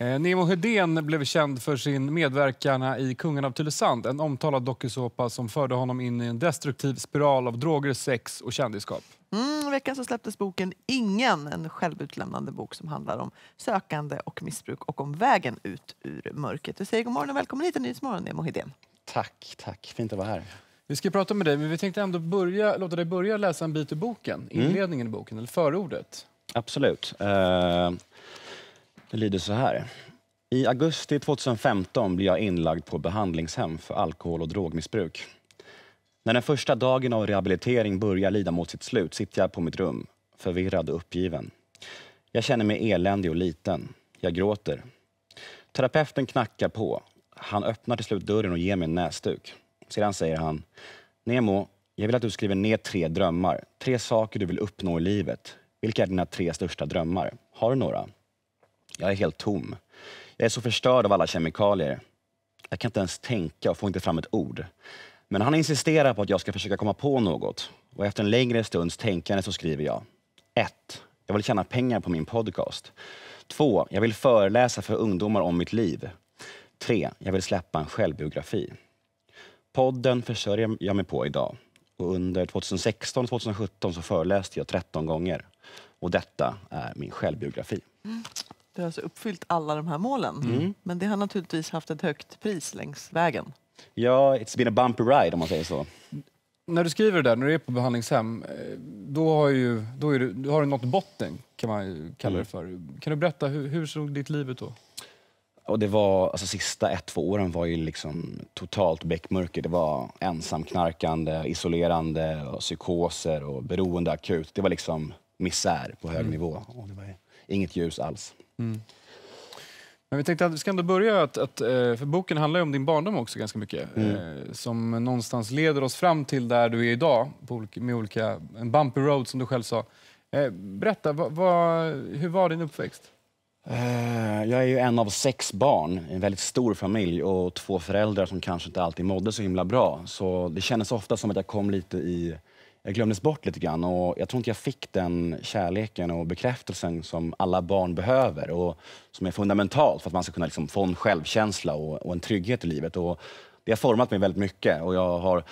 Eh, Nemo Hedén blev känd för sin medverkan i Kungen av Tylösand, en omtalad dokusåpa som förde honom in i en destruktiv spiral av droger, sex och kändisskap. Mm, veckan så släpptes boken Ingen, en självutlämnande bok som handlar om sökande och missbruk och om vägen ut ur mörkret. Vi säger god morgon och välkommen hit till Nyhetsmorgon, Nemo Hedén. Tack, tack. Fint att vara här. Vi ska prata med dig, men vi tänkte ändå börja, låta dig börja läsa en bit ur boken, mm. inledningen mm. i boken, eller förordet. Absolut. Uh... Det lyder så här. I augusti 2015 blir jag inlagd på behandlingshem för alkohol och drogmissbruk. När den första dagen av rehabilitering börjar lida mot sitt slut sitter jag på mitt rum, förvirrad och uppgiven. Jag känner mig eländig och liten. Jag gråter. Terapeuten knackar på. Han öppnar till slut dörren och ger mig en näsduk. Sedan säger han, Nemo, jag vill att du skriver ner tre drömmar. Tre saker du vill uppnå i livet. Vilka är dina tre största drömmar? Har du några? Jag är helt tom. Jag är så förstörd av alla kemikalier. Jag kan inte ens tänka och får inte fram ett ord. Men han insisterar på att jag ska försöka komma på något och efter en längre stunds tänkande så skriver jag. 1. Jag vill tjäna pengar på min podcast. 2. Jag vill föreläsa för ungdomar om mitt liv. 3. Jag vill släppa en självbiografi. Podden försörjer jag mig på idag och under 2016 och 2017 så föreläste jag 13 gånger. Och detta är min självbiografi. Mm. Du har alltså uppfyllt alla de här målen. Mm. Men det har naturligtvis haft ett högt pris längs vägen. Ja, it's been a bumpy ride om man säger så. När du skriver det där, när du är på behandlingshem, eh, då har, ju, då är du, då har du nått botten kan man kalla det mm. för. Kan du berätta, hur, hur såg ditt liv ut då? Och det var, alltså, sista ett, två åren var ju liksom totalt beckmörker. Det var ensamknarkande, isolerande, och psykoser och beroende akut. Det var liksom misär på hög mm. nivå. Och det var inget ljus alls. Mm. Men vi tänkte att vi ska ändå börja att, att, eh, för boken handlar om din barndom också ganska mycket. Mm. Eh, som någonstans leder oss fram till där du är idag, på olika, med olika, en bumpy road som du själv sa. Eh, berätta, vad, vad, hur var din uppväxt? Jag är ju en av sex barn i en väldigt stor familj och två föräldrar som kanske inte alltid mådde så himla bra. Så det kändes ofta som att jag kom lite i glömdes bort lite grann och jag tror inte jag fick den kärleken och bekräftelsen som alla barn behöver och som är fundamentalt för att man ska kunna liksom få en självkänsla och, och en trygghet i livet. Och det har format mig väldigt mycket och jag har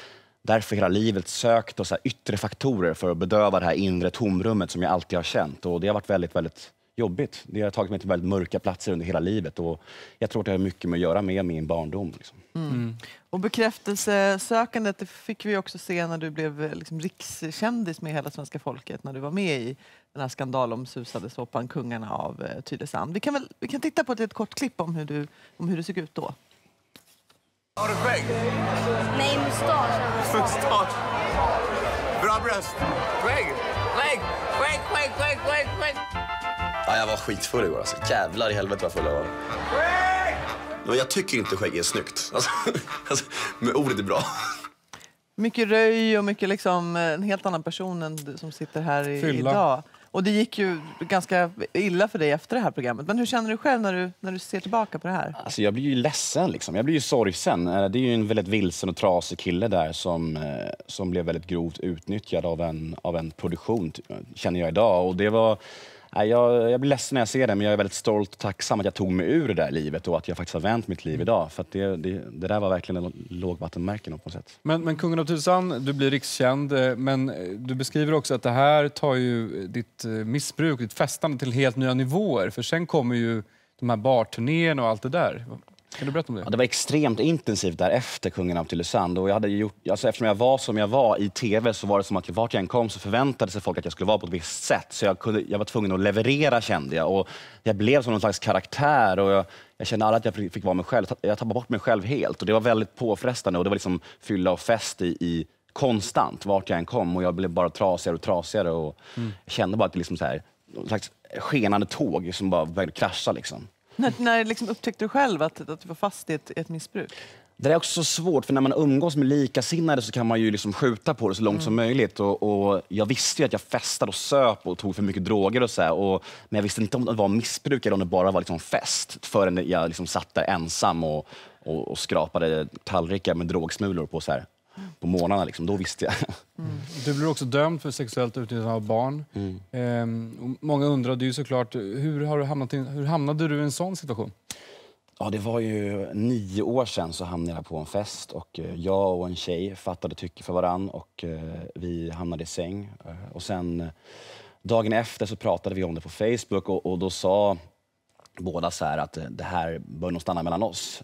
därför hela livet sökt och så yttre faktorer för att bedöva det här inre tomrummet som jag alltid har känt. Och det har varit väldigt, väldigt jobbigt. Det har tagit mig till väldigt mörka platser under hela livet. Och jag tror att det har mycket med att göra med min barndom. Liksom. Mm. mm. Och bekräftelsesökandet det fick vi också se när du blev eh, liksom rikskändis med hela svenska folket när du var med i den här skandalomsusade såpan Kungarna av eh, Tylösand. Vi kan, vi kan titta på ett, kort klipp om hur, du, om hur du såg ut då. Har du skägg? Nej, mustasch. Mustasch. Bra bröst. Skägg. Skägg, skägg, skägg, skägg, skägg. Ja, jag var skitfull igår alltså. Jävlar i helvete vad full jag var. Men jag tycker inte skägg är snyggt. Alltså, alltså, men ordet är bra. Mycket röj och mycket liksom, en helt annan person än du som sitter här i, Fylla. idag. Och det gick ju ganska illa för dig efter det här programmet. Men hur känner du själv när du, när du ser tillbaka på det här? Alltså jag blir ju ledsen liksom. Jag blir ju sorgsen. Eh, det är ju en väldigt vilsen och trasig kille där som, eh, som blev väldigt grovt utnyttjad av en, av en produktion, känner jag idag. Och det var jag, jag blir ledsen när jag ser det, men jag är väldigt stolt och tacksam att jag tog mig ur det där livet och att jag faktiskt har vänt mitt liv mm. idag. För det, det, det, där var verkligen en lågvattenmärke på något sätt. Men, men Kungen av Tusan, du blir rikskänd, eh, men eh, du beskriver också att det här tar ju eh, ditt missbruk, ditt festande till helt nya nivåer. För sen kommer ju de här barturnéerna och allt det där. Kan du berätta om det? Ja, det var extremt intensivt där efter Kungen av Tylösand. alltså eftersom jag var som jag var i tv så var det som att vart jag än kom så förväntade sig folk att jag skulle vara på ett visst sätt. Så jag, kunde, jag var tvungen att leverera kände jag. Och jag blev som någon slags karaktär. Och jag, jag kände aldrig att jag fick vara mig själv. Jag tappade bort mig själv helt. Och det var väldigt påfrestande. Och det var liksom fylla och fest i, i konstant vart jag än kom. Och jag blev bara trasigare och trasigare. Och mm. Jag kände bara att det liksom så här, någon slags skenande tåg som bara började krascha. Liksom. När, när liksom upptäckte du själv att, att du var fast i ett, ett missbruk? Det är också svårt, för när man umgås med likasinnade så kan man ju liksom skjuta på det så långt mm. som möjligt. Och, och, jag visste ju att jag festade och söp och tog för mycket droger och så här, och, men jag visste inte om det var missbruk eller om det bara var liksom fest förrän jag liksom satt där ensam och, och, och skrapade tallrikar med drogsmulor på så här på månaderna. Liksom. Då visste jag. Mm. Du blev också dömd för sexuellt utnyttjande av barn. Mm. Ehm, många undrade ju såklart, hur, har du hamnat in, hur hamnade du i en sån situation? Ja, det var ju nio år sedan så hamnade jag på en fest och eh, jag och en tjej fattade tycke för varann och eh, vi hamnade i säng. Eh, och sen dagen efter så pratade vi om det på Facebook och, och då sa båda så att det här bör nog stanna mellan oss.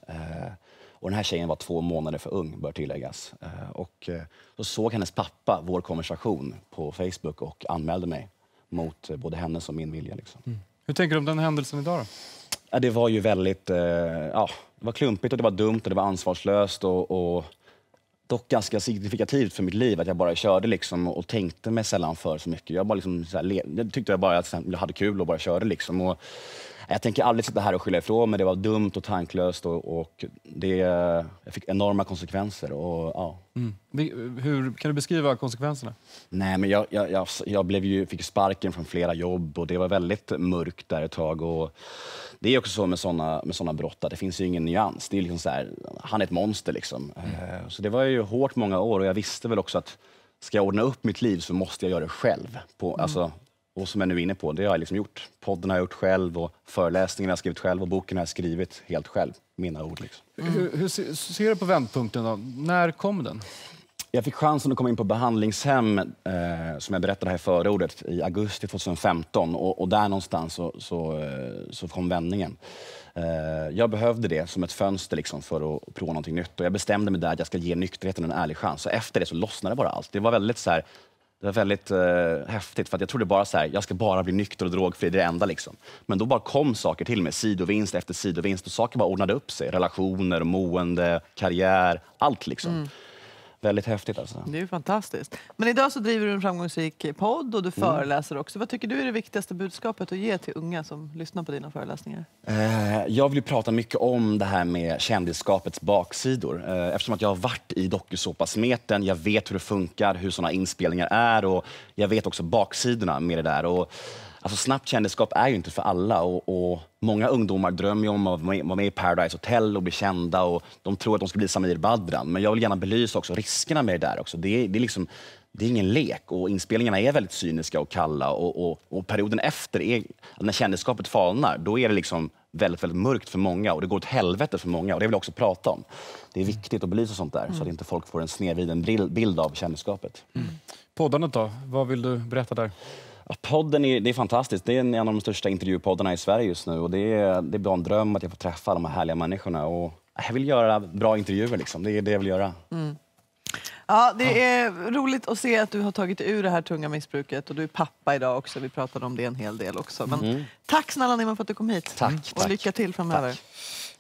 Och den här tjejen var två månader för ung, bör tilläggas. Eh, och så eh, såg hennes pappa vår konversation på Facebook och anmälde mig mot eh, både hennes och min vilja. Liksom. Mm. Hur tänker du om den händelsen idag då? Ja, det var ju väldigt eh, ja, det var klumpigt och det var dumt och det var ansvarslöst. Och, och dock ganska signifikativt för mitt liv att jag bara körde liksom och tänkte mig sällan för så mycket. Jag, bara liksom så här, jag tyckte jag bara att jag hade kul och bara körde. Liksom. Och jag tänker aldrig sitta här och skylla ifrån mig. Det var dumt och tanklöst och, och det jag fick enorma konsekvenser. Och, ja. Mm. Hur kan du beskriva konsekvenserna? Nej, men jag, jag, jag, jag, blev ju, fick sparken från flera jobb och det var väldigt mörkt där ett tag. Och det är också så med sådana med såna brott, att det finns ingen nyans. Det är liksom så här, han är ett monster. Liksom. Mm. Eh, så det var ju hårt många år och jag visste väl också att ska jag ordna upp mitt liv så måste jag göra det själv. På, mm. alltså, och som jag nu är inne på, det har jag liksom gjort. Podden har jag gjort själv och föreläsningen har jag skrivit själv och boken har jag skrivit helt själv. Mina ord liksom. Mm. Hur, hur, ser du på vändpunkten då? När kom den? Jag fick chansen att komma in på behandlingshem, eh, som jag berättade här i förordet, i augusti 2015. Och, och där någonstans så, så, eh, så kom vändningen. Eh, jag behövde det som ett fönster liksom, för att prova någonting nytt. Och jag bestämde mig där att jag ska ge nykterheten en ärlig chans. Så efter det så lossnade bara allt. Det var väldigt så här, det var väldigt eh, häftigt, för jag trodde bara så här, jag ska bara bli nykter och drogfri, det är det enda. Liksom. Men då bara kom saker till mig, sidovinst efter sidovinst, och saker bara ordnade upp sig. Relationer, mående, karriär, allt liksom. Mm. Väldigt häftigt alltså. Det är fantastiskt. Men idag så driver du en framgångsrik podd och du mm. föreläser också. Vad tycker du är det viktigaste budskapet att ge till unga som lyssnar på dina föreläsningar? Eh, jag vill prata mycket om det här med kändisskapets baksidor. Eh, eftersom att jag har varit i dokusåpasmeten, jag vet hur det funkar, hur sådana inspelningar är och jag vet också baksidorna med det där. Och alltså snabbt kändisskap är ju inte för alla. Och, och Många ungdomar drömmer om att vara med i Paradise Hotel och bli kända. Och de tror att de ska bli Samir Badran. Men jag vill gärna belysa också riskerna med det där. också. Det, det är liksom, det är ingen lek och inspelningarna är väldigt cyniska och kalla och, och, och perioden efter, är, när kändisskapet falnar, då är det liksom väldigt, väldigt mörkt för många och det går åt helvete för många och det vill jag också prata om. Det är mm. viktigt att belysa sånt där mm. så att mm. inte folk får en snedvriden bild av kändisskapet. Mm. Poddandet då, vad vill du berätta där? podden är, det är fantastiskt. Det är en av de största intervjupoddarna i Sverige just nu. Och det, är, det är bara en dröm att jag får träffa de här härliga människorna. Och jag vill göra bra intervjuer, liksom. det är det jag vill göra. Mm. Ja, det är roligt att se att du har tagit ur det här tunga missbruket och du är pappa idag också. Vi pratade om det en hel del också. Men mm. Tack snälla Nima för att du kom hit. Tack, Och tack. lycka till framöver. Tack.